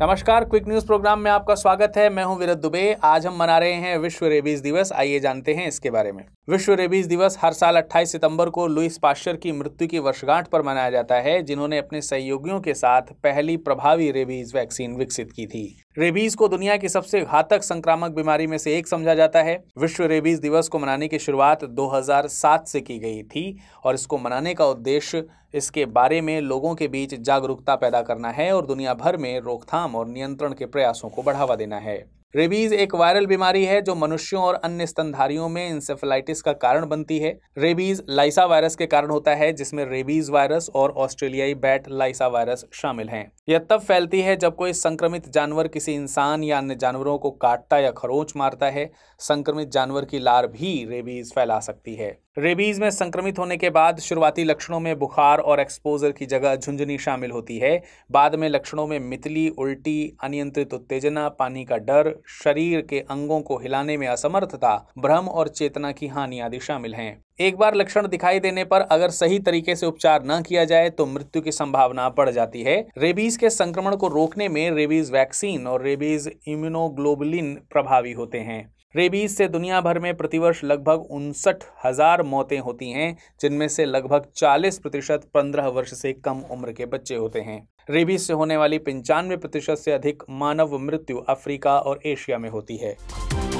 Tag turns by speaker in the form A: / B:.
A: नमस्कार quick news programme में आपका स्वागत है मैं हूं विरत दुबे आज हम मना रहे हैं विश्व रेबीज दिवस आइए जानते हैं इसके बारे में विश्व रेबीज दिवस हर साल 28 सितंबर को लुइस पाश्चर की मृत्यु की वर्षगांठ पर मनाया जाता है जिन्होंने अपने सहयोगियों के साथ पहली प्रभावी रेबीज वैक्सीन विकसित की थी रेबीज को दुनिया की सबसे घातक संक्रामक बीमारी में से एक समझा जाता है विश्व रेबीज दिवस को मनाने की शुरुआत 2007 से की गई थी और इसको मनाने का उद्देश्य इसके बारे में लोगों के बीच जागरूकता पैदा करना है और दुनिया भर में रोकथाम और नियंत्रण के प्रयासों को बढ़ावा देना है रेबीज एक वायरल बीमारी है जो मनुष्यों और अन्य स्तनधारियों में इंसेफेलाइटिस का कारण बनती है रेबीज लाइसा वायरस के कारण होता है जिसमें रेबीज वायरस और ऑस्ट्रेलियाई बैट लाइसा वायरस शामिल हैं यह तब फैलती है जब कोई संक्रमित जानवर किसी इंसान या अन्य जानवरों को काटता या खरोच मारता है संक्रमित जानवर की लार भी रेबीज फैला सकती है रेबीज़ में संक्रमित होने के बाद शुरुआती लक्षणों में बुखार और एक्सपोजर की जगह झुंझुनी शामिल होती है बाद में लक्षणों में मितली उल्टी अनियंत्रित उत्तेजना पानी का डर शरीर के अंगों को हिलाने में असमर्थता भ्रम और चेतना की हानि आदि शामिल हैं एक बार लक्षण दिखाई देने पर अगर सही तरीके से उपचार न किया जाए तो मृत्यु की संभावना बढ़ जाती है रेबीज के संक्रमण को रोकने में रेबीज वैक्सीन और रेबीज इम्यूनोग्लोबुलिन प्रभावी होते हैं रेबीज से दुनिया भर में प्रतिवर्ष लगभग उनसठ हजार मौतें होती हैं जिनमें से लगभग 40 प्रतिशत पंद्रह वर्ष से कम उम्र के बच्चे होते हैं रेबीज से होने वाली पंचानवे प्रतिशत से अधिक मानव मृत्यु अफ्रीका और एशिया में होती है